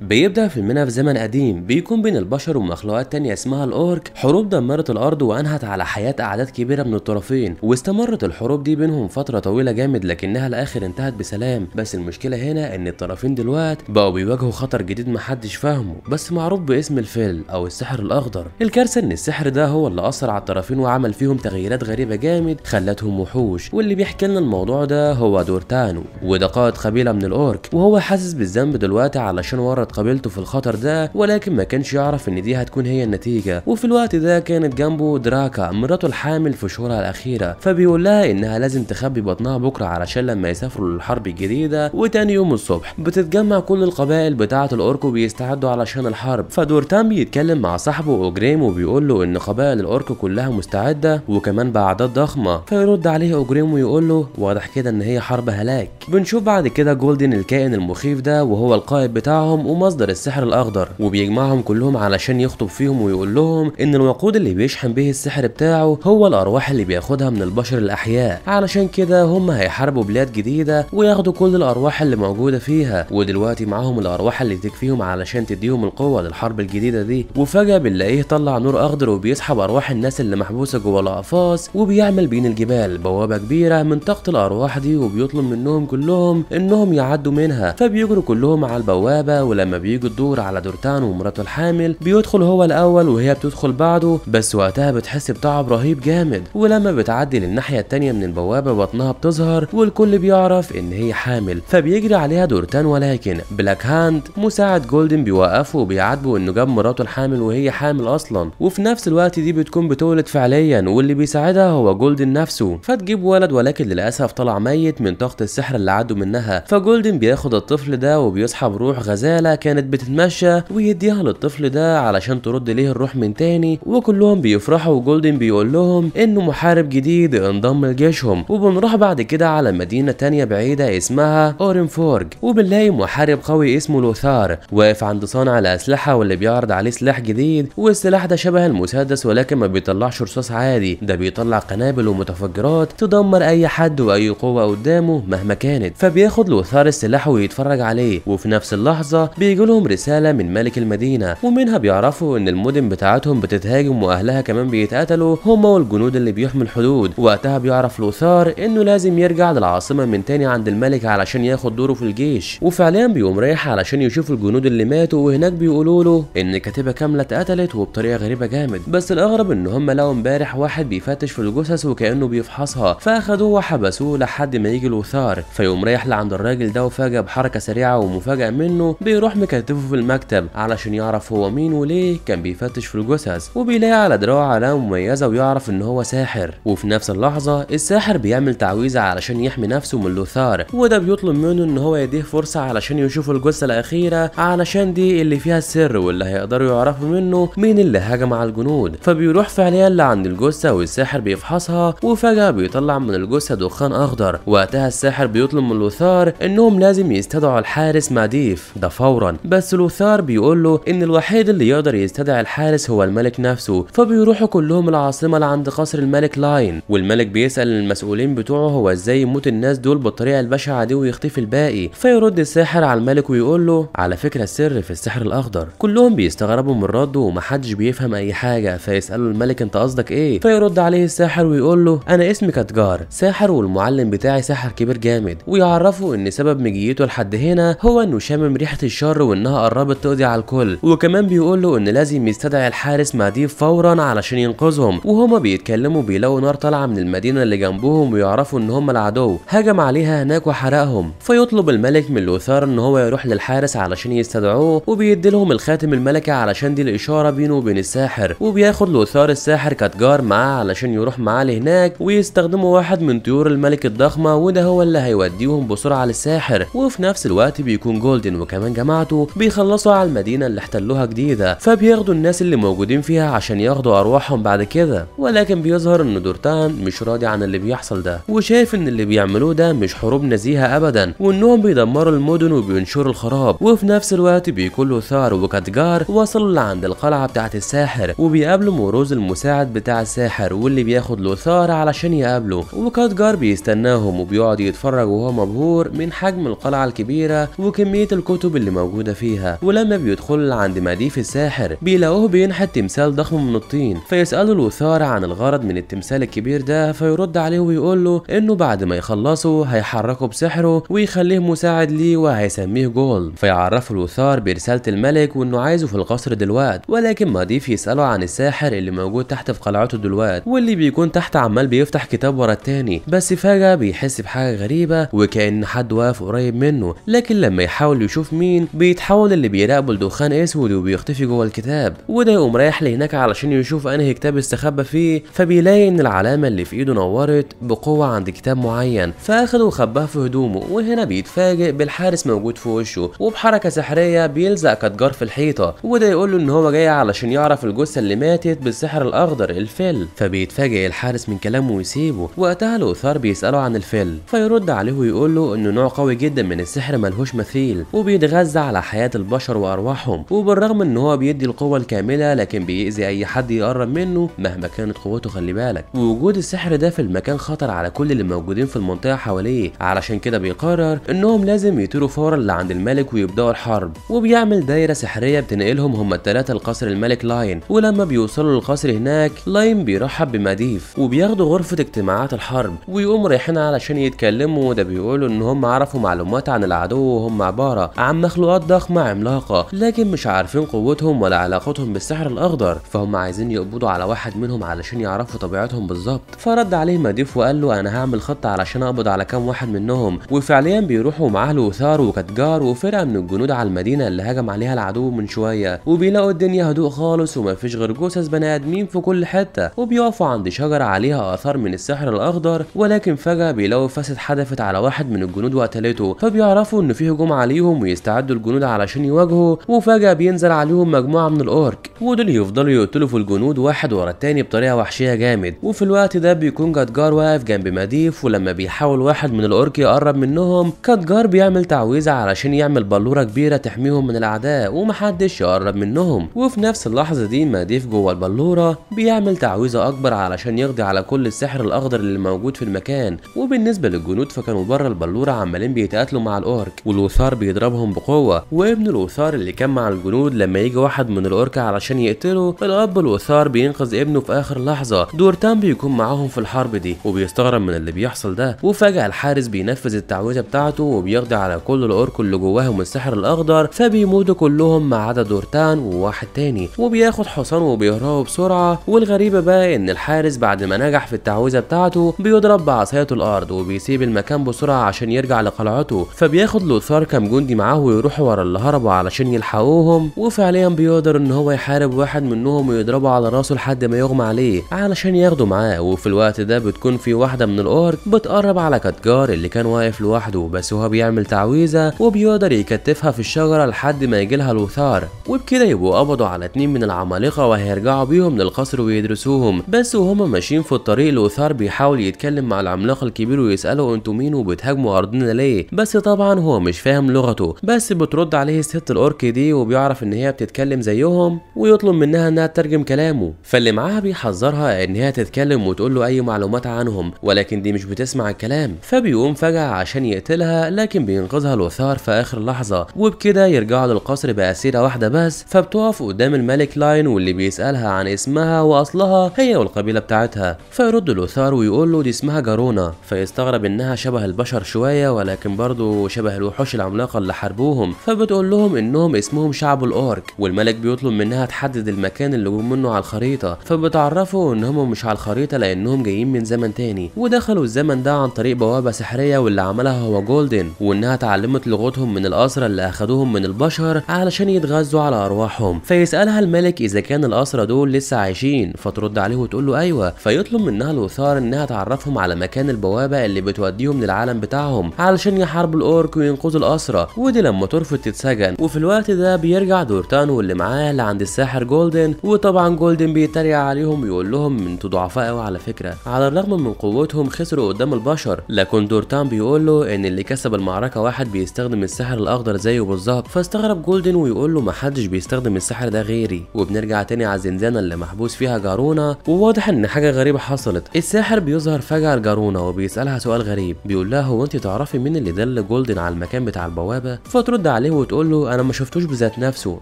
بيبدأ فيلمنا في زمن قديم بيكون بين البشر ومخلوقات تانية اسمها الأورك حروب دمرت الأرض وأنهت على حياة أعداد كبيرة من الطرفين واستمرت الحروب دي بينهم فترة طويلة جامد لكنها الآخر انتهت بسلام بس المشكلة هنا إن الطرفين دلوقت بقوا بيواجهوا خطر جديد محدش فاهمه بس معروف باسم الفيل أو السحر الأخضر الكارثة إن السحر ده هو اللي أثر على الطرفين وعمل فيهم تغييرات غريبة جامد خلتهم وحوش واللي بيحكي لنا الموضوع ده هو دورتانو وده قائد قبيلة من الأورك وهو حاسس بالذنب دلوقتي علشان ورط وقد قابلته في الخطر ده ولكن ما كانش يعرف ان دي هتكون هي النتيجة وفي الوقت ده كانت جنبه دراكا مراته الحامل في شهورها الاخيرة فبيقول لها انها لازم تخبي بطنها بكرة علشان لما يسافروا للحرب الجديدة وتاني يوم الصبح بتتجمع كل القبائل بتاعة الاورك وبيستعدوا علشان الحرب فدورتام بيتكلم مع صاحبه اوجريم وبيقول له ان قبائل الاورك كلها مستعدة وكمان باعداد ضخمة فيرد عليه اوجريم ويقول له واضح كده ان هي حرب هلاك بنشوف بعد كده جولدن الكائن المخيف ده وهو القائد بتاعهم مصدر السحر الاخضر وبيجمعهم كلهم علشان يخطب فيهم ويقول لهم ان الوقود اللي بيشحن به السحر بتاعه هو الارواح اللي بياخدها من البشر الاحياء علشان كده هم هيحاربوا بلاد جديده وياخدوا كل الارواح اللي موجوده فيها ودلوقتي معاهم الارواح اللي تكفيهم علشان تديهم القوه للحرب الجديده دي وفجاه بنلاقيه طلع نور اخضر وبيسحب ارواح الناس اللي محبوسه جوه الاقفاص وبيعمل بين الجبال بوابه كبيره من طاقه الارواح دي وبيطلب منهم كلهم انهم يعدوا منها فبيجروا كلهم على البوابه ولما لما بيجي الدور على دورتان ومراته الحامل بيدخل هو الاول وهي بتدخل بعده بس وقتها بتحس بتعب رهيب جامد ولما بتعدي للناحيه التانيه من البوابه بطنها بتظهر والكل بيعرف ان هي حامل فبيجري عليها دورتان ولكن بلاك هاند مساعد جولدن بيوقفه وبيعاتبه انه جاب مراته الحامل وهي حامل اصلا وفي نفس الوقت دي بتكون بتولد فعليا واللي بيساعدها هو جولدن نفسه فتجيب ولد ولكن للاسف طلع ميت من طاقه السحر اللي عدوا منها فجولدن بياخد الطفل ده وبيسحب روح غزاله كانت بتتمشى ويديها للطفل ده علشان ترد ليه الروح من تاني وكلهم بيفرحوا وجولدن بيقول لهم انه محارب جديد انضم لجيشهم وبنروح بعد كده على مدينة تانية بعيدة اسمها اورنفورج وبنلاقي محارب قوي اسمه لوثار واقف عند صانع الاسلحة واللي بيعرض عليه سلاح جديد والسلاح ده شبه المسدس ولكن ما بيطلعش رصاص عادي ده بيطلع قنابل ومتفجرات تدمر اي حد واي قوة قدامه مهما كانت فبياخد لوثار السلاح ويتفرج عليه وفي نفس اللحظة بي بيجي لهم رسالة من ملك المدينة ومنها بيعرفوا ان المدن بتاعتهم بتتهاجم واهلها كمان بيتقتلوا هما والجنود اللي بيحموا الحدود وقتها بيعرف لوثار انه لازم يرجع للعاصمة من تاني عند الملك علشان ياخد دوره في الجيش وفعليا بيقوم رايح علشان يشوف الجنود اللي ماتوا وهناك بيقولوا له ان كتيبة كاملة اتقتلت وبطريقة غريبة جامد بس الاغرب ان هما لقوا امبارح واحد بيفتش في الجثث وكانه بيفحصها فاخدوه وحبسوه لحد ما يجي لوثار فيقوم رايح لعند الراجل ده وفاجئ بحركة سريعة ومفاجأة منه بيروح بيروح مكتفه في المكتب علشان يعرف هو مين وليه كان بيفتش في الجثث وبيلاقي على دراعه علامة مميزة ويعرف ان هو ساحر وفي نفس اللحظة الساحر بيعمل تعويذة علشان يحمي نفسه من لوثار وده بيطلب منه ان هو يديه فرصة علشان يشوف الجثة الأخيرة علشان دي اللي فيها السر واللي هيقدروا يعرفوا منه مين اللي هجم على الجنود فبيروح فعليا لعند الجثة والساحر بيفحصها وفجأة بيطلع من الجثة دخان أخضر وقتها الساحر بيطلب من لوثار انهم لازم يستدعوا الحارس ماديف ده فورا فورا بس لوثار بيقول له ان الوحيد اللي يقدر يستدعي الحارس هو الملك نفسه فبيروحوا كلهم العاصمه لعند قصر الملك لاين والملك بيسال المسؤولين بتوعه هو ازاي يموت الناس دول بالطريقه البشعه دي ويختفي الباقي فيرد الساحر على الملك ويقول له على فكره السر في السحر الاخضر كلهم بيستغربوا من رده ومحدش بيفهم اي حاجه فيسالوا الملك انت قصدك ايه فيرد عليه الساحر ويقول له انا اسمي كاتجار ساحر والمعلم بتاعي ساحر كبير جامد ويعرفه ان سبب مجيته لحد هنا هو انه شامم ريحه الشر الشر وانها قربت تقضي على الكل وكمان بيقول له ان لازم يستدعي الحارس مهدي فورا علشان ينقذهم وهما بيتكلموا بيلاقوا نار طالعه من المدينه اللي جنبهم ويعرفوا ان هم العدو هجم عليها هناك وحرقهم فيطلب الملك من لوثار ان هو يروح للحارس علشان يستدعوه وبيديلهم الخاتم الملكي علشان دي الاشاره بينه وبين الساحر وبياخد لوثار الساحر كتجار معاه علشان يروح معاه لهناك ويستخدموا واحد من طيور الملك الضخمه وده هو اللي هيوديهم بسرعه للساحر وفي نفس الوقت بيكون جولدن وكمان جماعه بتاعته بيخلصوا على المدينة اللي احتلوها جديدة فبياخدوا الناس اللي موجودين فيها عشان ياخدوا أرواحهم بعد كده ولكن بيظهر إن دورتان مش راضي عن اللي بيحصل ده وشايف إن اللي بيعملوه ده مش حروب نزيهة أبدا وإنهم بيدمروا المدن وبينشروا الخراب وفي نفس الوقت بيكون له ثار وكاتجار وصلوا لعند القلعة بتاعت الساحر وبيقابلوا موروز المساعد بتاع الساحر واللي بياخد له ثار علشان يقابله وكاتجار بيستناهم وبيقعد يتفرج وهو مبهور من حجم القلعة الكبيرة وكمية الكتب اللي موجودة موجودة فيها ولما بيدخل عند مضيف الساحر بيلاقوه بينحت تمثال ضخم من الطين فيسأله الوثار عن الغرض من التمثال الكبير ده فيرد عليه ويقول له انه بعد ما يخلصه هيحركه بسحره ويخليه مساعد ليه وهيسميه جول فيعرفه الوثار برسالة الملك وانه عايزه في القصر دلوقت ولكن مضيف يسأله عن الساحر اللي موجود تحت في قلعته دلوقت واللي بيكون تحت عمال بيفتح كتاب ورا التاني بس فجأة بيحس بحاجة غريبة وكأن حد واقف قريب منه لكن لما يحاول يشوف مين بيتحول اللي بيراقبه لدخان اسود وبيختفي جوه الكتاب وده يقوم رايح لهناك علشان يشوف انهي كتاب استخبى فيه فبيلاقي ان العلامه اللي في ايده نورت بقوه عند كتاب معين فاخده وخباه في هدومه وهنا بيتفاجئ بالحارس موجود في وشه وبحركه سحريه بيلزق كتجار في الحيطه وده يقول له ان هو جاي علشان يعرف الجثه اللي ماتت بالسحر الاخضر الفيل فبيتفاجئ الحارس من كلامه ويسيبه وقتها لوثار بيساله عن الفيل فيرد عليه ويقول له انه نوع قوي جدا من السحر ملهوش مثيل وبيتغذى على حياة البشر وأرواحهم وبالرغم إن هو بيدي القوة الكاملة لكن بيأذي أي حد يقرب منه مهما كانت قوته خلي بالك ووجود السحر ده في المكان خطر على كل اللي موجودين في المنطقة حواليه علشان كده بيقرر إنهم لازم يطيروا فورا لعند الملك ويبدأوا الحرب وبيعمل دايرة سحرية بتنقلهم هما التلاتة لقصر الملك لاين ولما بيوصلوا للقصر هناك لاين بيرحب بمديف وبياخدوا غرفة اجتماعات الحرب ويقوم رايحين علشان يتكلموا وده بيقولوا إن هم عرفوا معلومات عن العدو وهم عبارة عن مخلوقات عصابات ضخمة عملاقة لكن مش عارفين قوتهم ولا علاقتهم بالسحر الأخضر فهم عايزين يقبضوا على واحد منهم علشان يعرفوا طبيعتهم بالظبط فرد عليه مديف وقال له أنا هعمل خطة علشان أقبض على كام واحد منهم وفعليا بيروحوا معاه لوثار وكتجار وفرقة من الجنود على المدينة اللي هجم عليها العدو من شوية وبيلاقوا الدنيا هدوء خالص ومفيش غير جثث بني آدمين في كل حتة وبيقفوا عند شجرة عليها آثار من السحر الأخضر ولكن فجأة بيلاقوا فاسد حدفت على واحد من الجنود وقتلته فبيعرفوا إن في هجوم عليهم ويستعدوا الجنود علشان يواجهه وفجأة بينزل عليهم مجموعة من الأورك ودول يفضلوا يقتلوا في الجنود واحد ورا التاني بطريقة وحشية جامد وفي الوقت ده بيكون جادجار واقف جنب مديف ولما بيحاول واحد من الأورك يقرب منهم جادجار بيعمل تعويذة علشان يعمل بلورة كبيرة تحميهم من الأعداء ومحدش يقرب منهم وفي نفس اللحظة دي مديف جوه البلورة بيعمل تعويذة أكبر علشان يقضي على كل السحر الأخضر اللي موجود في المكان وبالنسبة للجنود فكانوا بره البلورة عمالين بيتقاتلوا مع الأورك والوثار بيضربهم بقوة جوه وابن الوثار اللي كان مع الجنود لما يجي واحد من الاوركا علشان يقتله الاب الوثار بينقذ ابنه في اخر لحظه دورتان بيكون معاهم في الحرب دي وبيستغرب من اللي بيحصل ده وفجاه الحارس بينفذ التعويذه بتاعته وبيقضي على كل الاورك اللي جواهم السحر الاخضر فبيموتوا كلهم ما عدا دورتان وواحد تاني وبياخد حصانه وبيهربه بسرعه والغريبه بقى ان الحارس بعد ما نجح في التعويذه بتاعته بيضرب بعصايته الارض وبيسيب المكان بسرعه عشان يرجع لقلعته فبياخد لوثار كام جندي معاه ويروح راح اللي هربوا علشان يلحقوهم وفعليا بيقدر ان هو يحارب واحد منهم ويضربه على راسه لحد ما يغمى عليه علشان ياخده معاه وفي الوقت ده بتكون في واحده من الاورك بتقرب على كاتجار اللي كان واقف لوحده بس هو بيعمل تعويذه وبيقدر يكتفها في الشجره لحد ما يجي لها الوثار وبكده يبقوا قبضوا على اتنين من العمالقه وهيرجعوا بيهم للقصر ويدرسوهم بس وهما ماشيين في الطريق الوثار بيحاول يتكلم مع العملاق الكبير ويساله انتوا مين وبتهاجموا ارضنا ليه بس طبعا هو مش فاهم لغته بس بترد عليه الست الاورك دي وبيعرف ان هي بتتكلم زيهم ويطلب منها انها تترجم كلامه فاللي معاها بيحذرها ان هي تتكلم وتقول له اي معلومات عنهم ولكن دي مش بتسمع الكلام فبيقوم فجأة عشان يقتلها لكن بينقذها الوثار في اخر لحظة وبكده يرجعوا للقصر بأسيرة واحدة بس فبتقف قدام الملك لاين واللي بيسألها عن اسمها واصلها هي والقبيلة بتاعتها فيرد الوثار ويقول له دي اسمها جارونا فيستغرب انها شبه البشر شوية ولكن برضه شبه الوحوش العملاقة اللي حاربوهم فبتقول لهم انهم اسمهم شعب الاورك والملك بيطلب منها تحدد المكان اللي جم منه على الخريطه فبتعرفه انهم مش على الخريطه لانهم جايين من زمن تاني ودخلوا الزمن ده عن طريق بوابه سحريه واللي عملها هو جولدن وانها اتعلمت لغتهم من الاسرى اللي اخدوهم من البشر علشان يتغذوا على ارواحهم فيسالها الملك اذا كان الاسرى دول لسه عايشين فترد عليه وتقول له ايوه فيطلب منها الوثار انها تعرفهم على مكان البوابه اللي بتوديهم للعالم بتاعهم علشان يحاربوا الاورك وينقذوا الاسرى ودي لما ترفض بتشوفه تتسجن وفي الوقت ده بيرجع دورتان واللي معاه لعند الساحر جولدن وطبعا جولدن بيتريق عليهم ويقول لهم انتوا ضعفاء قوي على فكره على الرغم من قوتهم خسروا قدام البشر لكن دورتان بيقول له ان اللي كسب المعركه واحد بيستخدم السحر الاخضر زيه بالظبط فاستغرب جولدن ويقول له محدش بيستخدم السحر ده غيري وبنرجع تاني على الزنزانه اللي محبوس فيها جارونا وواضح ان حاجه غريبه حصلت الساحر بيظهر فجاه لجارونا وبيسالها سؤال غريب بيقول لها هو انت تعرفي مين اللي دل جولدن على المكان بتاع البوابه فترد عليه عليه وتقول له انا ما شفتوش بذات نفسه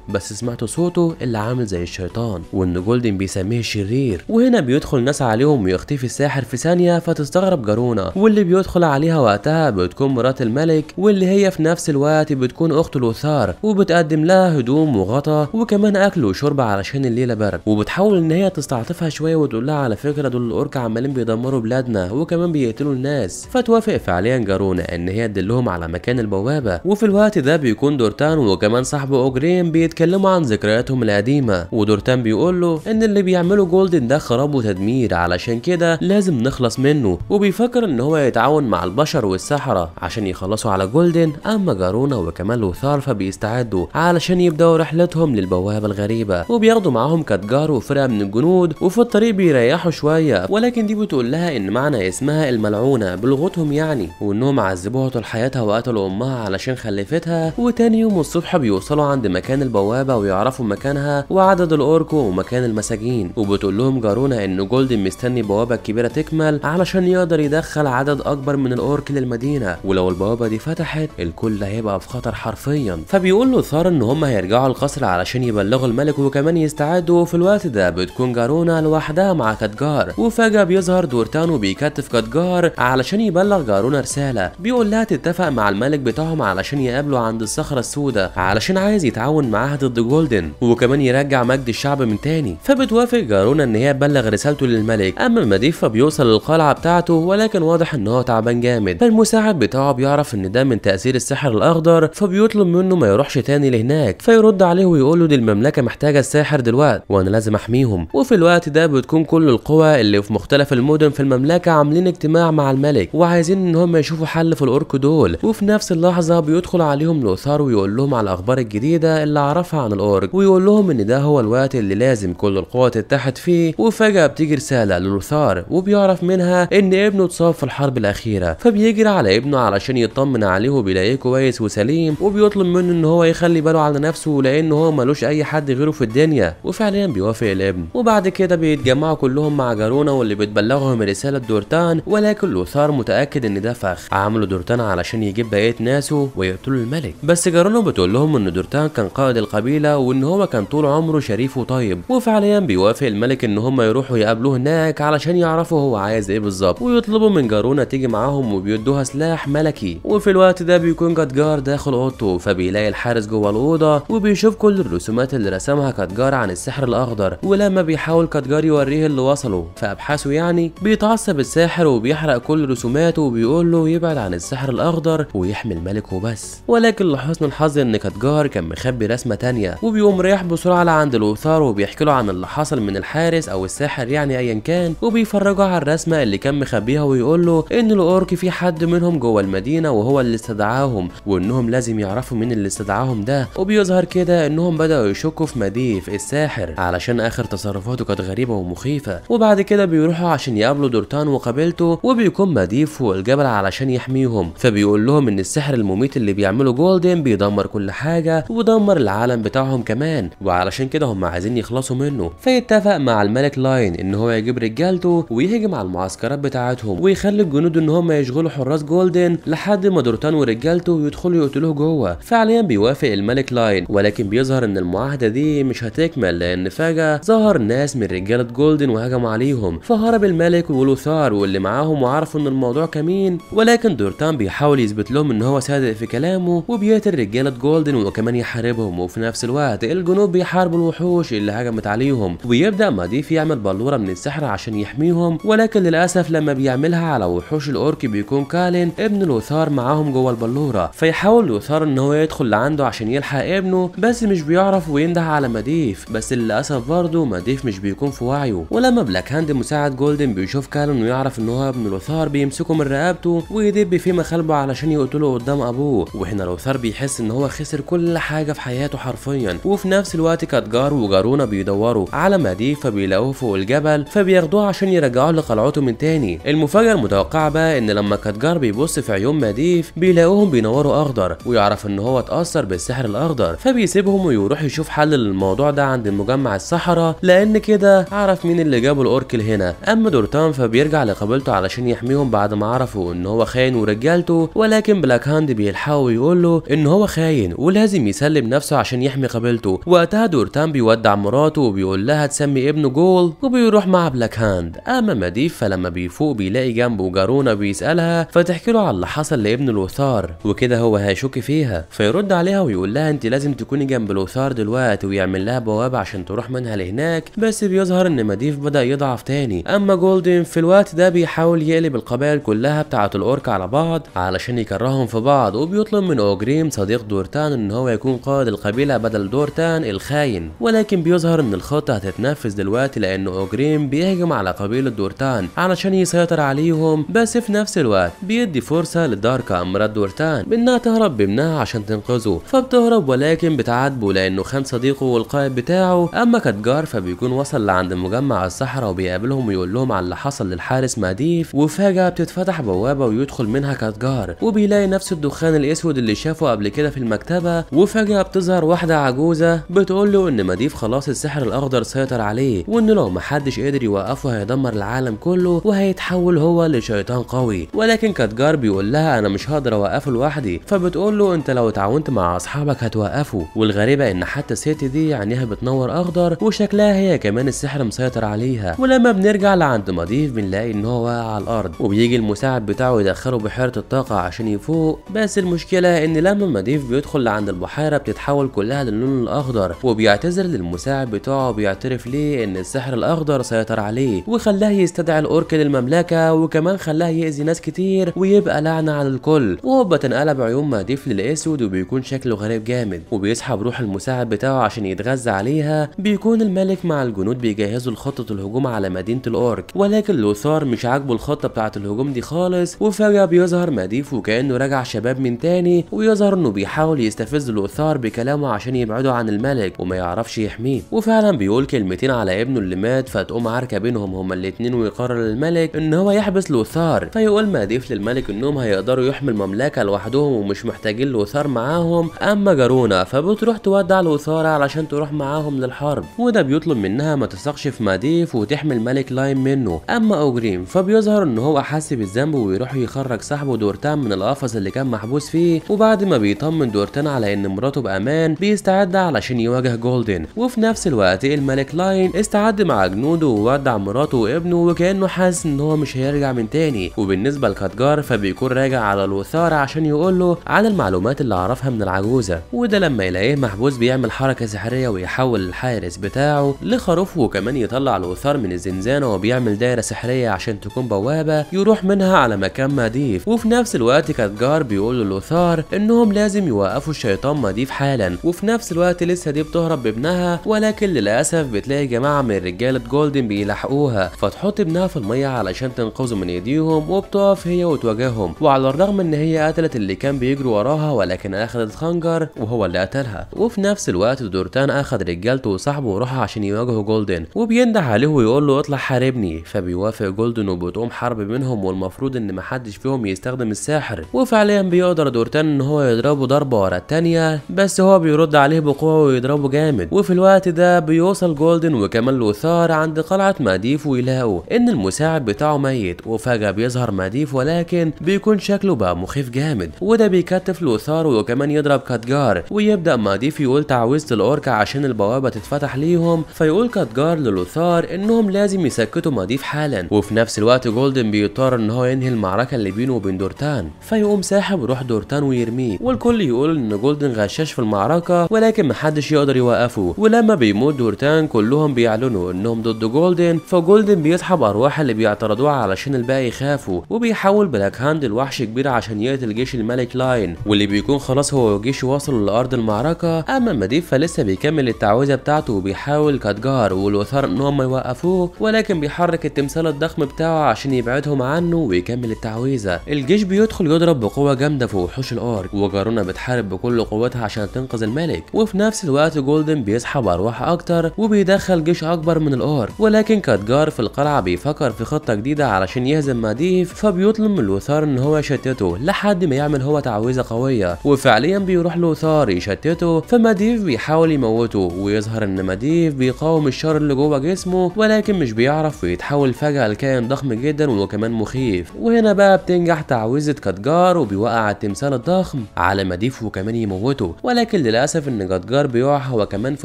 بس سمعت صوته اللي عامل زي الشيطان وان جولدن بيسميه شرير وهنا بيدخل ناس عليهم ويختفي الساحر في ثانيه فتستغرب جارونا واللي بيدخل عليها وقتها بتكون مرات الملك واللي هي في نفس الوقت بتكون اخت لوثار وبتقدم لها هدوم وغطا وكمان اكل وشرب علشان الليله برد وبتحاول ان هي تستعطفها شويه وتقول لها على فكره دول الاورك عمالين بيدمروا بلادنا وكمان بيقتلوا الناس فتوافق فعليا جارونا ان هي تدلهم على مكان البوابه وفي الوقت ده بيكون دورتان وكمان صاحبه اوجرين بيتكلموا عن ذكرياتهم القديمه ودورتان بيقول له ان اللي بيعمله جولدن ده خراب وتدمير علشان كده لازم نخلص منه وبيفكر ان هو يتعاون مع البشر والسحره عشان يخلصوا على جولدن اما جارونا وكمال وثارفا بيستعدوا علشان يبداوا رحلتهم للبوابه الغريبه وبياخدوا معاهم كاتجار وفرقه من الجنود وفي الطريق بيريحوا شويه ولكن دي بتقول لها ان معنى اسمها الملعونه بلغتهم يعني وانهم عذبوها طول حياتها وقتلوا امها علشان خلفتها وتاني يوم الصبح بيوصلوا عند مكان البوابة ويعرفوا مكانها وعدد الاوركو ومكان المساجين وبتقول لهم جارونا إن جولدن مستني البوابة الكبيرة تكمل علشان يقدر يدخل عدد أكبر من الأورك للمدينة ولو البوابة دي فتحت الكل هيبقى في خطر حرفيا فبيقول له ثار إن هم هيرجعوا القصر علشان يبلغوا الملك وكمان يستعدوا وفي الوقت ده بتكون جارونا لوحدها مع كاتجار وفجأة بيظهر دورتانو بيكتف كاتجار علشان يبلغ جارونا رسالة بيقول لها تتفق مع الملك بتاعهم علشان يقابله عند الصخرة السوداء علشان عايز يتعاون معاها ضد جولدن وكمان يرجع مجد الشعب من تاني فبتوافق جارونا ان هي تبلغ رسالته للملك اما مديفا فبيوصل للقلعة بتاعته ولكن واضح ان هو تعبان جامد فالمساعد بتاعه بيعرف ان ده من تأثير السحر الاخضر فبيطلب منه ما يروحش تاني لهناك فيرد عليه ويقول له دي المملكة محتاجة الساحر دلوقتي وانا لازم احميهم وفي الوقت ده بتكون كل القوى اللي في مختلف المدن في المملكة عاملين اجتماع مع الملك وعايزين ان هم يشوفوا حل في الأورك دول وفي نفس اللحظة بيدخل عليهم لوثا الأمتار ويقول لهم على الأخبار الجديدة اللي عرفها عن الأورج ويقول لهم إن ده هو الوقت اللي لازم كل القوى تتحد فيه وفجأة بتيجي رسالة للوثار وبيعرف منها إن ابنه اتصاب في الحرب الأخيرة فبيجري على ابنه علشان يطمن عليه وبيلاقيه كويس وسليم وبيطلب منه إن هو يخلي باله على نفسه لأن هو ملوش أي حد غيره في الدنيا وفعليا بيوافق الابن وبعد كده بيتجمعوا كلهم مع جارونا واللي بتبلغهم رسالة دورتان ولكن لوثار متأكد إن ده فخ عملوا دورتان علشان يجيب بقية ناسه ويقتلوا الملك بس فاستجارونا بتقول لهم ان دورتان كان قائد القبيله وان هو كان طول عمره شريف وطيب وفعليا بيوافق الملك ان هم يروحوا يقابلوه هناك علشان يعرفوا هو عايز ايه بالظبط ويطلبوا من جارونا تيجي معاهم وبيدوها سلاح ملكي وفي الوقت ده بيكون جاتجار داخل اوضته فبيلاقي الحارس جوه الاوضه وبيشوف كل الرسومات اللي رسمها كاتجار عن السحر الاخضر ولما بيحاول كاتجار يوريه اللي وصله في ابحاثه يعني بيتعصب الساحر وبيحرق كل رسوماته وبيقول له يبعد عن السحر الاخضر ويحمي الملك وبس ولكن لحسن الحظ ان كاتجار كان مخبي رسمه تانية وبيقوم رايح بسرعه لعند الاوثار وبيحكي له عن اللي حصل من الحارس او الساحر يعني ايا كان وبيفرجه على الرسمه اللي كان مخبيها ويقول له ان الاورك في حد منهم جوه المدينه وهو اللي استدعاهم وانهم لازم يعرفوا مين اللي استدعاهم ده وبيظهر كده انهم بداوا يشكوا في مديف الساحر علشان اخر تصرفاته كانت غريبه ومخيفه وبعد كده بيروحوا عشان يقابلوا دورتان وقابلته وبيكون مديف فوق الجبل علشان يحميهم فبيقول لهم ان السحر المميت اللي بيعمله جولدن كان بيدمر كل حاجه ودمر العالم بتاعهم كمان وعلشان كده هم عايزين يخلصوا منه فيتفق مع الملك لاين ان هو يجيب رجالته ويهجم على المعسكرات بتاعتهم ويخلي الجنود ان هم يشغلوا حراس جولدن لحد ما دورتان ورجالته يدخلوا يقتلوه جوه فعليا بيوافق الملك لاين ولكن بيظهر ان المعاهده دي مش هتكمل لان فجاه ظهر ناس من رجاله جولدن وهجموا عليهم فهرب الملك ولوثار واللي معاهم وعرفوا ان الموضوع كمين ولكن دورتان بيحاول يثبت لهم ان هو صادق في كلامه وبيقتل الرجالة جولدن وكمان يحاربهم وفي نفس الوقت الجنود بيحاربوا الوحوش اللي هجمت عليهم وبيبدأ مضيف يعمل بلورة من السحر عشان يحميهم ولكن للأسف لما بيعملها على وحوش الأورك بيكون كالين ابن لوثار معاهم جوه البلورة فيحاول لوثار ان هو يدخل لعنده عشان يلحق ابنه بس مش بيعرف وينده على ماديف بس للأسف برضه ماديف مش بيكون في وعيه ولما بلاك هاند مساعد جولدن بيشوف كالين ويعرف ان هو ابن لوثار بيمسكه من رقبته ويدب فيه مخالبه علشان يقتله قدام ابوه وهنا لوثار بيحب بيحس ان هو خسر كل حاجه في حياته حرفيا وفي نفس الوقت كاتجار وجارونا بيدوروا على مديف فبيلاقوه فوق الجبل فبياخدوه عشان يرجعوه لقلعته من تاني المفاجاه المتوقعه بقى ان لما كاتجار بيبص في عيون مديف بيلاقوهم بينوروا اخضر ويعرف ان هو اتاثر بالسحر الاخضر فبيسيبهم ويروح يشوف حل للموضوع ده عند مجمع الصحراء لان كده عرف مين اللي جابوا الاوركل هنا اما دورتان فبيرجع لقبيلته علشان يحميهم بعد ما عرفوا ان هو خاين ورجالته ولكن بلاك هاند بيلحقه ويقول له ان هو خاين ولازم يسلم نفسه عشان يحمي قبيلته وقتها دورتان بيودع مراته وبيقول لها تسمي ابنه جول وبيروح مع بلاك هاند اما مديف فلما بيفوق بيلاقي جنبه جارونة بيسألها فتحكي له على اللي حصل لابن الوثار وكده هو هيشك فيها فيرد عليها ويقول لها انت لازم تكوني جنب الوثار دلوقتي ويعمل لها بوابة عشان تروح منها لهناك بس بيظهر ان مديف بدأ يضعف تاني اما جولدن في الوقت ده بيحاول يقلب القبائل كلها بتاعة الاورك على بعض علشان يكرههم في بعض وبيطلب من اوجريم بيتهم صديق دورتان ان هو يكون قائد القبيلة بدل دورتان الخاين ولكن بيظهر ان الخطة هتتنفذ دلوقتي لان اوجريم بيهجم على قبيلة دورتان علشان يسيطر عليهم بس في نفس الوقت بيدي فرصة لدارك مرات دورتان بانها تهرب بابنها عشان تنقذه فبتهرب ولكن بتعاتبه لانه خان صديقه والقائد بتاعه اما كاتجار فبيكون وصل لعند مجمع الصحراء وبيقابلهم ويقول لهم على اللي حصل للحارس ماديف وفجأة بتتفتح بوابة ويدخل منها كاتجار وبيلاقي نفس الدخان الاسود اللي شافه قبل كده في المكتبة وفجأة بتظهر واحدة عجوزة بتقول له إن مديف خلاص السحر الأخضر سيطر عليه وإن لو محدش قدر يوقفه هيدمر العالم كله وهيتحول هو لشيطان قوي ولكن كاتجار بيقول لها أنا مش هقدر أوقفه لوحدي فبتقول له أنت لو اتعاونت مع أصحابك هتوقفه والغريبة إن حتى الست دي عينيها بتنور أخضر وشكلها هي كمان السحر مسيطر عليها ولما بنرجع لعند مضيف بنلاقي إن هو واقع على الأرض وبيجي المساعد بتاعه يدخله بحيرة الطاقة عشان يفوق بس المشكلة إن لما أول ما ديف بيدخل لعند البحيرة بتتحول كلها للون الأخضر وبيعتذر للمساعد بتاعه بيعترف ليه إن السحر الأخضر سيطر عليه وخلاه يستدعي الأورك للمملكة وكمان خلاه يأذي ناس كتير ويبقى لعنة على الكل وهوبا تنقلب عيون ما ديف للأسود وبيكون شكله غريب جامد وبيسحب روح المساعد بتاعه عشان يتغذى عليها بيكون الملك مع الجنود بيجهزوا لخطة الهجوم على مدينة الأورك ولكن لوثار مش عاجبه الخطة بتاعة الهجوم دي خالص وفجأة بيظهر مديف وكأنه راجع شباب من تاني ويظهر انه بيحاول يستفز لوثار بكلامه عشان يبعده عن الملك وما يعرفش يحميه وفعلا بيقول كلمتين على ابنه اللي مات فتقوم عركه بينهم هما الاتنين ويقرر الملك ان هو يحبس لوثار فيقول ماديف للملك انهم هيقدروا يحموا المملكه لوحدهم ومش محتاجين لوثار معاهم اما جارونا فبتروح تودع لوثار علشان تروح معاهم للحرب وده بيطلب منها ما تثقش في ماديف وتحمي الملك لاين منه اما اوجريم فبيظهر ان هو حاسس بالذنب ويروح يخرج صاحبه دورتان من القفص اللي كان محبوس فيه وبعد ما بي وبيطمن دورتان على ان مراته بامان بيستعد علشان يواجه جولدن وفي نفس الوقت الملك لاين استعد مع جنوده وودع مراته وابنه وكانه حاسس ان هو مش هيرجع من تاني وبالنسبه لكاتجار فبيكون راجع على الوثار عشان يقول له على المعلومات اللي عرفها من العجوزه وده لما يلاقيه محبوس بيعمل حركه سحريه ويحول الحارس بتاعه لخروف وكمان يطلع الوثار من الزنزانه وبيعمل دايره سحريه عشان تكون بوابه يروح منها على مكان مضيف وفي نفس الوقت كاتجار بيقول للوثار انهم لازم يوقفوا الشيطان مضيف حالا وفي نفس الوقت لسه دي بتهرب بابنها ولكن للاسف بتلاقي جماعه من رجاله جولدن بيلاحقوها فتحط ابنها في الميه علشان تنقذه من ايديهم وبتقف هي وتواجههم وعلى الرغم ان هي قتلت اللي كان بيجري وراها ولكن اخذت خنجر وهو اللي قتلها وفي نفس الوقت دورتان اخذ رجالته وصاحبه وراحوا عشان يواجهوا جولدن وبينده عليه ويقول له اطلع حاربني فبيوافق جولدن وبتقوم حرب منهم والمفروض ان محدش فيهم يستخدم الساحر وفعليا بيقدر دورتان ان هو يضرب بيضربه ضربة ورا التانية بس هو بيرد عليه بقوة ويضربه جامد وفي الوقت ده بيوصل جولدن وكمان لوثار عند قلعة ماديف ويلاقوا ان المساعد بتاعه ميت وفجأة بيظهر ماديف ولكن بيكون شكله بقى مخيف جامد وده بيكتف لوثار وكمان يضرب كاتجار ويبدأ ماديف يقول تعويذة الأوركا عشان البوابة تتفتح ليهم فيقول كاتجار للوثار انهم لازم يسكتوا ماديف حالا وفي نفس الوقت جولدن بيضطر ان هو ينهي المعركة اللي بينه وبين دورتان فيقوم ساحب روح دورتان ويرميه والكل يقول ان جولدن غشاش في المعركه ولكن محدش يقدر يوقفه ولما بيموت دورتان كلهم بيعلنوا انهم ضد جولدن فجولدن بيسحب ارواح اللي بيعترضوها علشان الباقي يخافوا وبيحول بلاك هاند لوحش كبير عشان يقتل جيش الملك لاين واللي بيكون خلاص هو وجيشه وصلوا لارض المعركه اما مديف فلسه بيكمل التعويذه بتاعته وبيحاول كاتجار والوثار ان هم يوقفوه ولكن بيحرك التمثال الضخم بتاعه عشان يبعدهم عنه ويكمل التعويذه الجيش بيدخل يضرب بقوه جامده في وحوش الارك وكارونا بتحارب بكل قوتها عشان تنقذ الملك وفي نفس الوقت جولدن بيسحب ارواح اكتر وبيدخل جيش اكبر من الاور ولكن كاتجار في القلعه بيفكر في خطه جديده علشان يهزم ماديف فبيطلب من لوثار ان هو يشتته لحد ما يعمل هو تعويذه قويه وفعليا بيروح لوثار يشتته فماديف بيحاول يموته ويظهر ان ماديف بيقاوم الشر اللي جوه جسمه ولكن مش بيعرف ويتحول فجاه لكائن ضخم جدا وكمان مخيف وهنا بقى بتنجح تعويذه كاتجار وبيوقع التمثال الضخم على ما وكمان يموته ولكن للاسف ان جدجار بيقع هو كمان في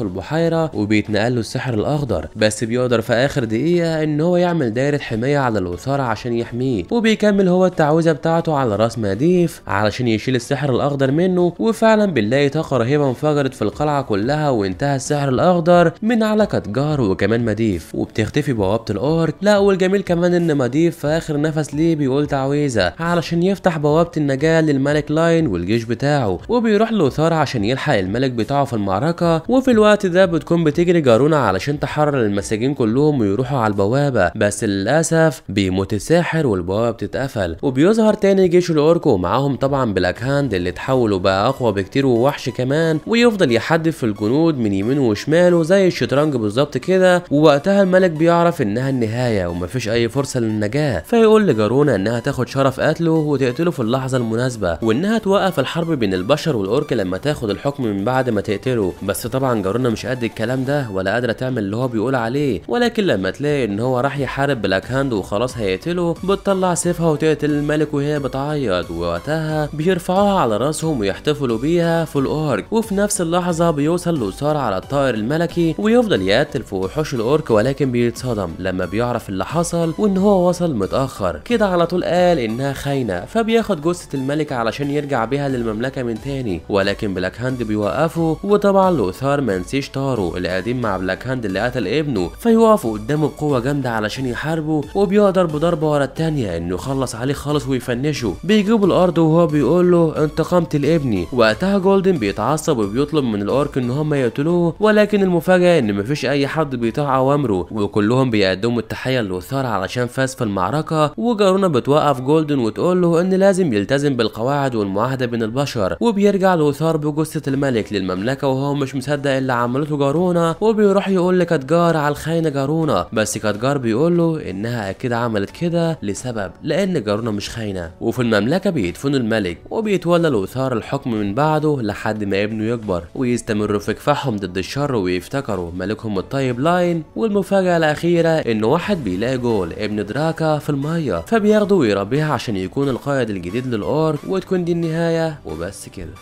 البحيره وبيتنقل له السحر الاخضر بس بيقدر في اخر دقيقه ان هو يعمل دايره حمايه على الوثاره عشان يحميه وبيكمل هو التعويذه بتاعته على راس مديف علشان يشيل السحر الاخضر منه وفعلا بنلاقي طاقه رهيبه انفجرت في القلعه كلها وانتهى السحر الاخضر من على كتجار وكمان مديف وبتختفي بوابه الاورك لا والجميل كمان ان مديف في اخر نفس ليه بيقول تعويذه علشان يفتح بوابه النجاه للملك لاين والجيش بتاعه وبيروح له عشان يلحق الملك بتاعه في المعركة وفي الوقت ده بتكون بتجري جارونا علشان تحرر المساجين كلهم ويروحوا على البوابة بس للأسف بيموت الساحر والبوابة بتتقفل وبيظهر تاني جيش الأورك ومعاهم طبعا بلاك هاند اللي تحولوا بقى أقوى بكتير ووحش كمان ويفضل يحدف في الجنود من يمينه وشماله زي الشطرنج بالظبط كده ووقتها الملك بيعرف إنها النهاية ومفيش أي فرصة للنجاة فيقول لجارونا إنها تاخد شرف قتله وتقتله في اللحظة المناسبة وإنها توقف الحرب الحرب بين البشر والأورك لما تاخد الحكم من بعد ما تقتله بس طبعا جارونا مش قد الكلام ده ولا قادرة تعمل اللي هو بيقول عليه ولكن لما تلاقي ان هو راح يحارب بلاك هاند وخلاص هيقتله بتطلع سيفها وتقتل الملك وهي بتعيط ووقتها بيرفعوها على راسهم ويحتفلوا بيها في الأورك وفي نفس اللحظة بيوصل لوسار على الطائر الملكي ويفضل يقتل في وحوش الأورك ولكن بيتصدم لما بيعرف اللي حصل وان هو وصل متأخر كده على طول قال انها خاينة فبياخد جثة الملكة علشان يرجع بيها للمملكة المملكة من تاني ولكن بلاك هاند بيوقفه وطبعا لوثار منسيش تارو القديم مع بلاك هاند اللي قتل ابنه فيوقفوا قدامه بقوة جامدة علشان يحاربه وبيقدر بضربة ورا الثانيه انه يخلص عليه خالص ويفنشه بيجيب الارض وهو بيقول له انتقمت لابني وقتها جولدن بيتعصب وبيطلب من الاورك ان هم يقتلوه ولكن المفاجأة ان مفيش اي حد بيطاع اوامره وكلهم بيقدموا التحية لوثار علشان فاز في المعركة وجارونا بتوقف جولدن وتقول له ان لازم يلتزم بالقواعد والمعاهدة بين البشر البشر وبيرجع لوثار بجثة الملك للمملكة وهو مش مصدق اللي عملته جارونا وبيروح يقول لكاتجار على الخاينة جارونا بس كاتجار بيقول له انها اكيد عملت كده لسبب لان جارونا مش خاينة وفي المملكة بيدفنوا الملك وبيتولى لوثار الحكم من بعده لحد ما ابنه يكبر ويستمروا في كفاحهم ضد الشر ويفتكروا ملكهم الطيب لاين والمفاجأة الأخيرة إن واحد بيلاقي جول ابن دراكا في المية فبياخده ويربيها عشان يكون القائد الجديد للأورك وتكون دي النهاية وبس كده